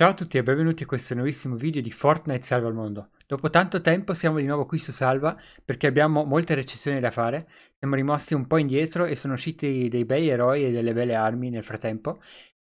Ciao a tutti e benvenuti a questo nuovissimo video di Fortnite Salva il Mondo. Dopo tanto tempo siamo di nuovo qui su Salva perché abbiamo molte recensioni da fare, siamo rimasti un po' indietro e sono usciti dei bei eroi e delle belle armi nel frattempo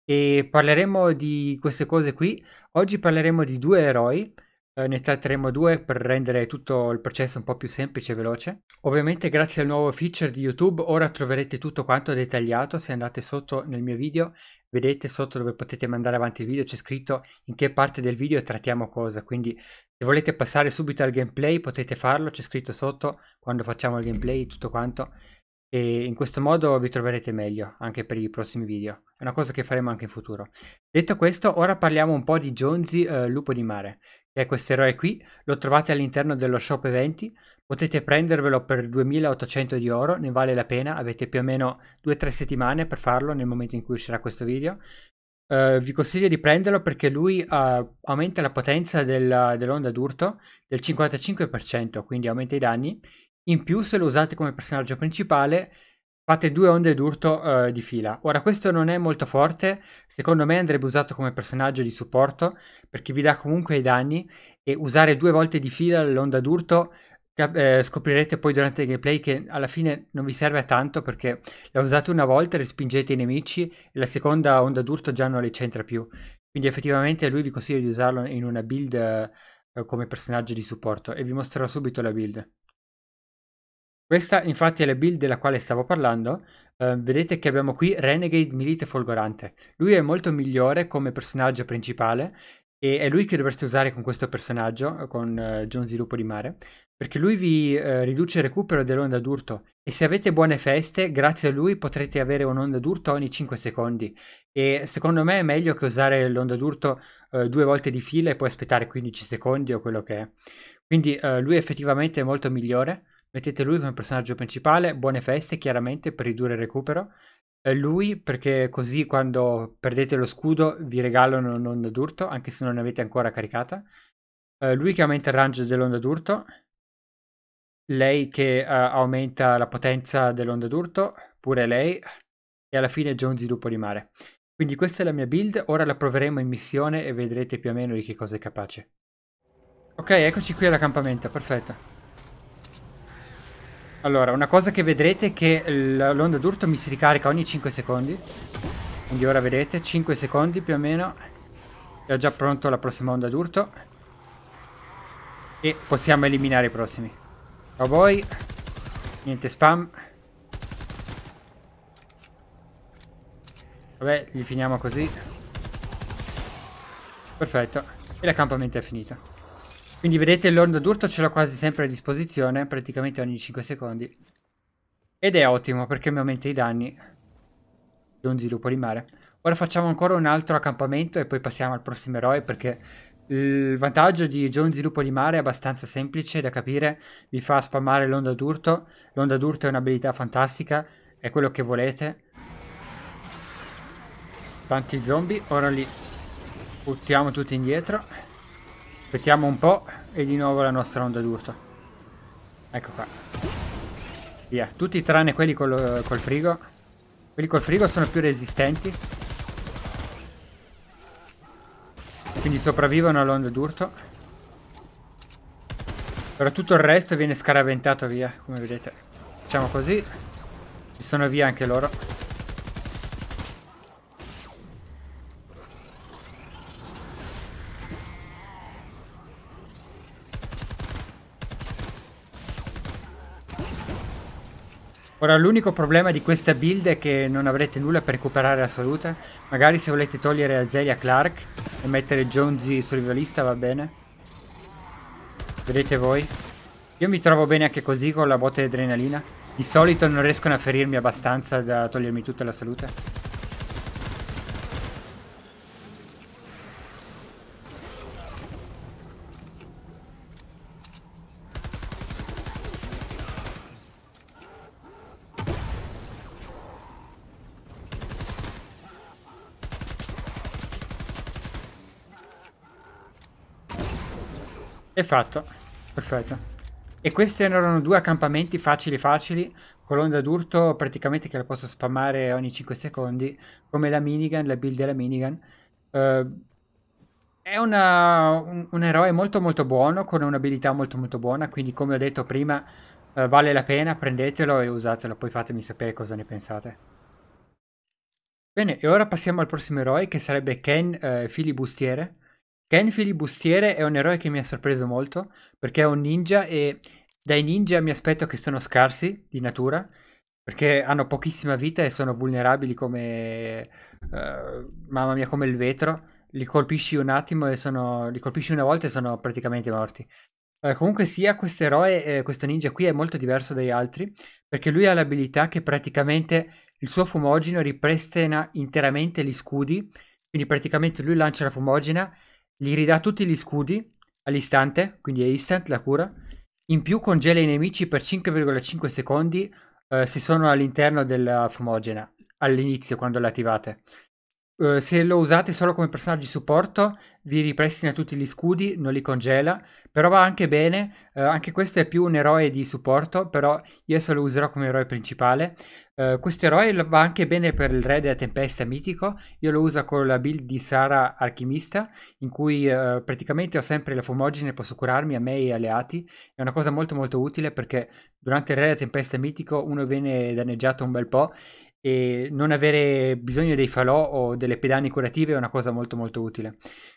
e parleremo di queste cose qui. Oggi parleremo di due eroi eh, ne tratteremo due per rendere tutto il processo un po' più semplice e veloce. Ovviamente grazie al nuovo feature di YouTube ora troverete tutto quanto dettagliato, se andate sotto nel mio video vedete sotto dove potete mandare avanti il video c'è scritto in che parte del video trattiamo cosa, quindi se volete passare subito al gameplay potete farlo, c'è scritto sotto quando facciamo il gameplay tutto quanto e in questo modo vi troverete meglio anche per i prossimi video. È una cosa che faremo anche in futuro. Detto questo, ora parliamo un po' di Jonesy eh, Lupo di Mare, che è questo eroe qui, lo trovate all'interno dello shop eventi, potete prendervelo per 2800 di oro, ne vale la pena, avete più o meno 2-3 settimane per farlo nel momento in cui uscirà questo video. Uh, vi consiglio di prenderlo perché lui uh, aumenta la potenza del, dell'onda d'urto del 55%, quindi aumenta i danni. In più se lo usate come personaggio principale Fate due onde d'urto uh, di fila. Ora, questo non è molto forte, secondo me andrebbe usato come personaggio di supporto perché vi dà comunque i danni e usare due volte di fila l'onda d'urto eh, scoprirete poi durante il gameplay che alla fine non vi serve a tanto perché la usate una volta, respingete i nemici e la seconda onda d'urto già non le c'entra più. Quindi effettivamente lui vi consiglio di usarlo in una build uh, come personaggio di supporto e vi mostrerò subito la build. Questa infatti è la build della quale stavo parlando, Uh, vedete che abbiamo qui Renegade Milite Folgorante. Lui è molto migliore come personaggio principale e è lui che dovreste usare con questo personaggio, eh, con uh, eh, Jonesy Lupo di Mare, perché lui vi uh, riduce il recupero dell'onda d'urto e se avete buone feste, grazie a lui potrete avere un'onda d'urto ogni 5 secondi e secondo me è meglio che usare l'onda d'urto uh, due volte di fila e poi aspettare 15 secondi o quello che è. Quindi lui è effettivamente molto migliore mettete lui come personaggio principale, buone feste chiaramente per ridurre il recupero, eh, lui perché così quando perdete lo scudo vi regalano un'onda d'urto, anche se non l'avete ancora caricata, eh, lui che aumenta il range dell'onda d'urto, lei che uh, aumenta la potenza dell'onda d'urto, pure lei, e alla fine Jonesy lupo di mare. Quindi questa è la mia build, ora la proveremo in missione e vedrete più o meno di che cosa è capace. Ok, eccoci qui all'accampamento, perfetto. Allora, una cosa che vedrete è che l'onda d'urto mi si ricarica ogni 5 secondi. Quindi ora vedete, 5 secondi più o meno. E ho già pronto la prossima onda d'urto. E possiamo eliminare i prossimi. Ciao Cowboy. Niente spam. Vabbè, li finiamo così. Perfetto. E l'accampamento è finito. Quindi vedete l'onda d'urto ce l'ho quasi sempre a disposizione, praticamente ogni 5 secondi. Ed è ottimo perché mi aumenta i danni di un di mare. Ora facciamo ancora un altro accampamento e poi passiamo al prossimo eroe perché il vantaggio di John Zilupo di Mare è abbastanza semplice da capire, vi fa spammare l'onda d'urto, l'onda d'urto è un'abilità fantastica, è quello che volete. Tanti zombie, ora li buttiamo tutti indietro. Aspettiamo un po' e di nuovo la nostra onda d'urto. Ecco qua. Via. Tutti tranne quelli col, col frigo. Quelli col frigo sono più resistenti. Quindi sopravvivono all'onda d'urto. Però tutto il resto viene scaraventato via, come vedete. Facciamo così. Ci sono via anche loro. Ora l'unico problema di questa build è che non avrete nulla per recuperare la salute. Magari se volete togliere Azelia Clark e mettere Jonesy sul va bene. Vedete voi. Io mi trovo bene anche così con la botta di adrenalina. Di solito non riescono a ferirmi abbastanza da togliermi tutta la salute. È fatto. Perfetto. E questi erano due accampamenti facili facili, con l'onda d'urto praticamente che la posso spammare ogni 5 secondi, come la minigun, la build della minigun. Uh, è una, un, un, eroe molto molto buono, con un'abilità molto molto buona, quindi come ho detto prima uh, vale la pena, prendetelo e usatelo, poi fatemi sapere cosa ne pensate. Bene, e ora passiamo al prossimo eroe che sarebbe Ken uh, Filibustiere. Ken Filibustiere è un eroe che mi ha sorpreso molto perché è un ninja e dai ninja mi aspetto che sono scarsi di natura perché hanno pochissima vita e sono vulnerabili come uh, mamma mia come il vetro li colpisci un attimo e sono li colpisci una volta e sono praticamente morti uh, comunque sia questo eroe eh, questo ninja qui è molto diverso dagli altri perché lui ha l'abilità che praticamente il suo fumogeno ripristina interamente gli scudi quindi praticamente lui lancia la fumogena gli ridà tutti gli scudi all'istante, quindi è instant la cura. In più congela i nemici per 5,5 secondi eh, se sono all'interno della fumogena all'inizio quando l'attivate. attivate. Eh, se lo usate solo come personaggio di supporto, vi ripristina tutti gli scudi, non li congela, però va anche bene, uh, anche questo è più un eroe di supporto, però io solo lo userò come eroe principale. Uh, questo eroe va anche bene per il re della tempesta mitico, io lo uso con la build di Sara Alchimista, in cui praticamente ho sempre la fumogene e posso curarmi a me e alleati, è una cosa molto molto utile perché durante il re della tempesta mitico uno viene danneggiato un bel po' e non avere bisogno dei falò o delle pedane curative è una cosa molto molto utile.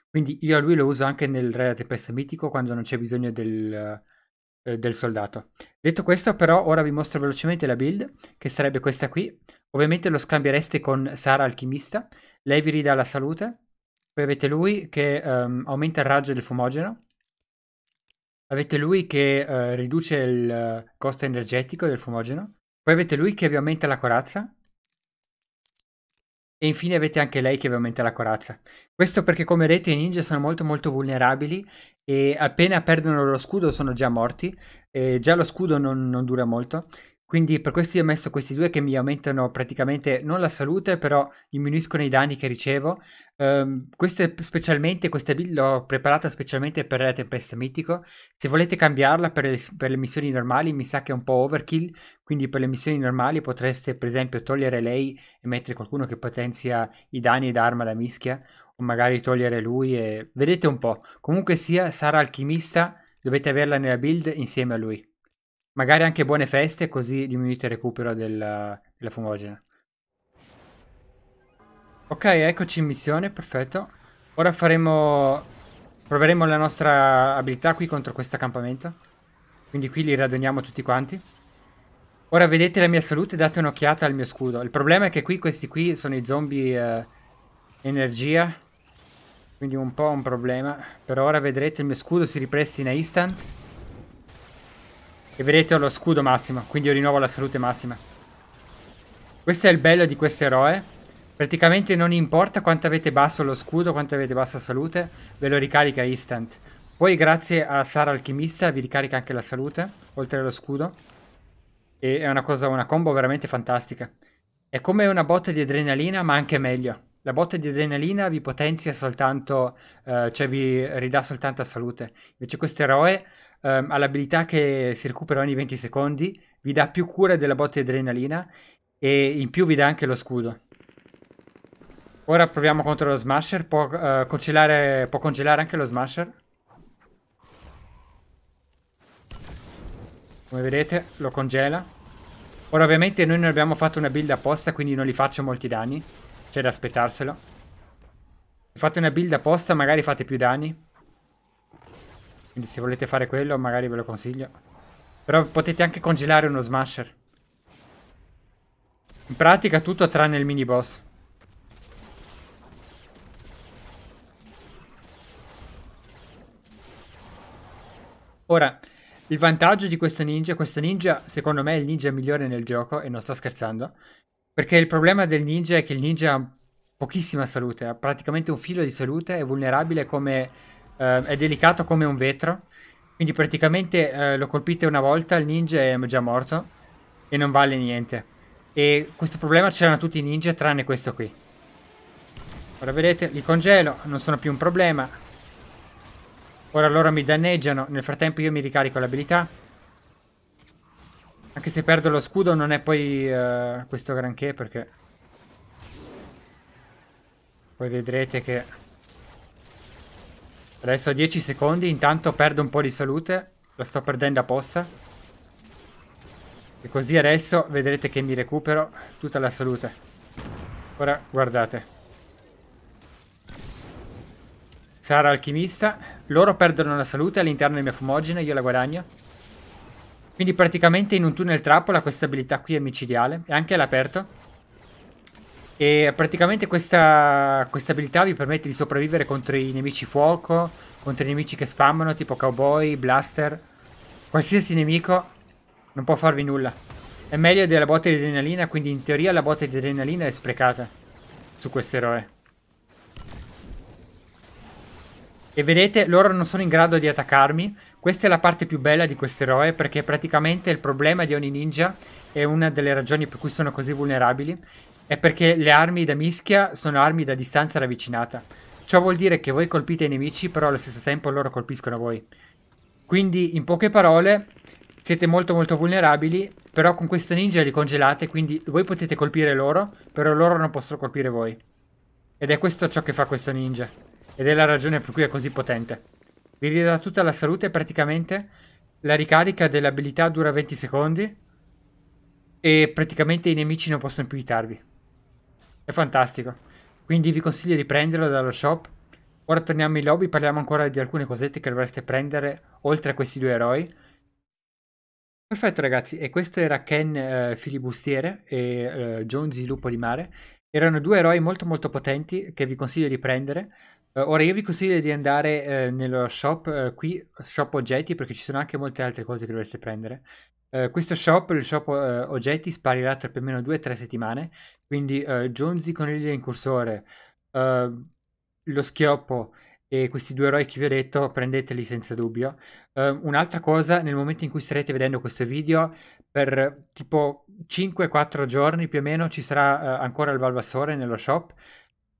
Quindi io a lui lo uso anche nel Relative Tempesta Mitico quando non c'è bisogno del, eh, del, soldato. Detto questo però ora vi mostro velocemente la build che sarebbe questa qui. Ovviamente lo scambiereste con Sara Alchimista, lei vi ridà la salute, poi avete lui che ehm, aumenta il raggio del fumogeno, avete lui che eh, riduce il costo energetico del fumogeno, poi avete lui che vi aumenta la corazza, e infine avete anche lei che vi aumenta la corazza. Questo perché come vedete i ninja sono molto molto vulnerabili e appena perdono lo scudo sono già morti. E già lo scudo non, non dura molto. Quindi per questo io ho messo questi due che mi aumentano praticamente non la salute, però diminuiscono i danni che ricevo. Um, queste specialmente, questa build l'ho preparata specialmente per la tempesta mitico. Se volete cambiarla per le, per le, missioni normali, mi sa che è un po' overkill. Quindi per le missioni normali potreste per esempio togliere lei e mettere qualcuno che potenzia i danni d'arma da mischia. O magari togliere lui e... Vedete un po'. Comunque sia, Sara Alchimista dovete averla nella build insieme a lui. Magari anche buone feste, così diminuite il recupero della, della fumogena. Ok, eccoci in missione, perfetto. Ora faremo... Proveremo la nostra abilità qui contro questo accampamento. Quindi qui li radoniamo tutti quanti. Ora vedete la mia salute, date un'occhiata al mio scudo. Il problema è che qui questi qui sono i zombie eh, energia. Quindi un po' un problema. Per ora vedrete il mio scudo si ripristina instant. E vedete ho lo scudo massimo, quindi io rinnovo la salute massima. Questo è il bello di questo eroe. Praticamente non importa quanto avete basso lo scudo, quanto avete bassa salute, ve lo ricarica instant. Poi grazie a Sara Alchimista vi ricarica anche la salute, oltre allo scudo. E è una cosa, una combo veramente fantastica. È come una botta di adrenalina, ma anche meglio. La botta di adrenalina vi potenzia soltanto, eh, cioè vi ridà soltanto salute. Invece questo eroe eh, ha l'abilità che si recupera ogni 20 secondi, vi dà più cura della botta di adrenalina e in più vi dà anche lo scudo. Ora proviamo contro lo smasher, può, eh, congelare, può congelare anche lo smasher. Come vedete lo congela. Ora ovviamente noi non abbiamo fatto una build apposta quindi non gli faccio molti danni. C'è da aspettarselo. Fate una build apposta, magari fate più danni. Quindi se volete fare quello, magari ve lo consiglio. Però potete anche congelare uno smasher. In pratica tutto tranne il mini boss. Ora, il vantaggio di questo ninja, questo ninja secondo me è il ninja migliore nel gioco e non sto scherzando, perché il problema del ninja è che il ninja ha pochissima salute, ha praticamente un filo di salute, è vulnerabile come... Eh, è delicato come un vetro. Quindi praticamente eh, lo colpite una volta, il ninja è già morto e non vale niente. E questo problema c'erano tutti i ninja tranne questo qui. Ora vedete, li congelo, non sono più un problema. Ora loro mi danneggiano, nel frattempo io mi ricarico l'abilità. Anche se perdo lo scudo non è poi uh, questo granché perché... Poi vedrete che... Adesso 10 secondi, intanto perdo un po' di salute. Lo sto perdendo apposta. E così adesso vedrete che mi recupero tutta la salute. Ora guardate. Sara alchimista. Loro perdono la salute all'interno della mia fumogena, io la guadagno. Quindi praticamente in un tunnel trappola questa abilità qui è micidiale. E anche all'aperto. E praticamente questa, questa, abilità vi permette di sopravvivere contro i nemici fuoco, contro i nemici che spammano, tipo cowboy, blaster. Qualsiasi nemico non può farvi nulla. È meglio della botta di adrenalina, quindi in teoria la botta di adrenalina è sprecata su questo eroe. E vedete, loro non sono in grado di attaccarmi, questa è la parte più bella di questo eroe perché praticamente il problema di ogni ninja è una delle ragioni per cui sono così vulnerabili è perché le armi da mischia sono armi da distanza ravvicinata. Ciò vuol dire che voi colpite i nemici però allo stesso tempo loro colpiscono voi. Quindi in poche parole siete molto molto vulnerabili, però con questo ninja li congelate, quindi voi potete colpire loro, però loro non possono colpire voi. Ed è questo ciò che fa questo ninja. Ed è la ragione per cui è così potente vi ridà tutta la salute praticamente, la ricarica dell'abilità dura 20 secondi e praticamente i nemici non possono più evitarvi. È fantastico, quindi vi consiglio di prenderlo dallo shop. Ora torniamo in lobby, parliamo ancora di alcune cosette che dovreste prendere oltre a questi due eroi. Perfetto ragazzi, e questo era Ken eh, Filibustiere e eh, Jonesy Lupo di Mare. Erano due eroi molto molto potenti che vi consiglio di prendere. Eh, ora io vi consiglio di andare eh, nello shop eh, qui, shop oggetti, perché ci sono anche molte altre cose che dovreste prendere. Eh, questo shop, il shop eh, oggetti, sparirà tra più o meno 2-3 settimane, quindi eh, Jonesy con il incursore, eh, lo schioppo e questi due eroi che vi ho detto prendeteli senza dubbio. un'altra cosa, nel momento in cui starete vedendo questo video, per tipo 5-4 giorni più o meno ci sarà ancora il Valvasore nello shop,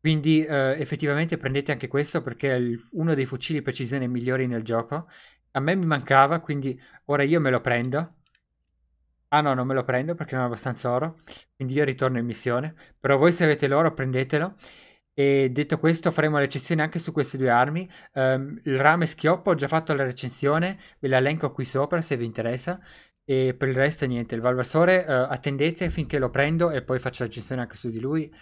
quindi eh, effettivamente prendete anche questo perché è il, uno dei fucili precisione migliori nel gioco. A me mi mancava, quindi ora io me lo prendo. Ah no, non me lo prendo perché non ho abbastanza oro, quindi io ritorno in missione. Però voi se avete l'oro prendetelo. E detto questo, faremo l'eccezione anche su queste due armi. Um, il rame schioppo, ho già fatto la recensione, ve la elenco qui sopra se vi interessa. E per il resto niente, il valvasore uh, attendete finché lo prendo e poi faccio l'eccezione anche su di lui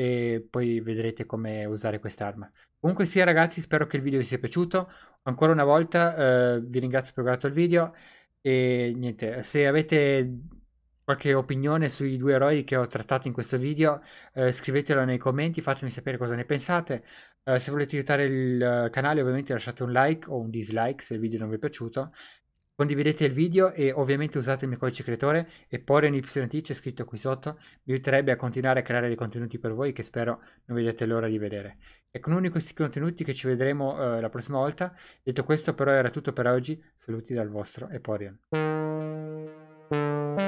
e poi vedrete come usare quest'arma. Comunque sia ragazzi, spero che il video vi sia piaciuto. Ancora una volta eh, vi ringrazio per aver guardato il video e niente, se avete qualche opinione sui due eroi che ho trattato in questo video, eh, scrivetelo nei commenti, fatemi sapere cosa ne pensate. Eh, se volete aiutare il canale ovviamente lasciate un like o un dislike se il video non vi è piaciuto Condividete il video e ovviamente usate il mio codice creatore e poi YT c'è scritto qui sotto, mi aiuterebbe a continuare a creare dei contenuti per voi che spero non vediate l'ora di vedere. E con uno di questi contenuti che ci vedremo eh, la prossima volta, detto questo però era tutto per oggi, saluti dal vostro Eporion.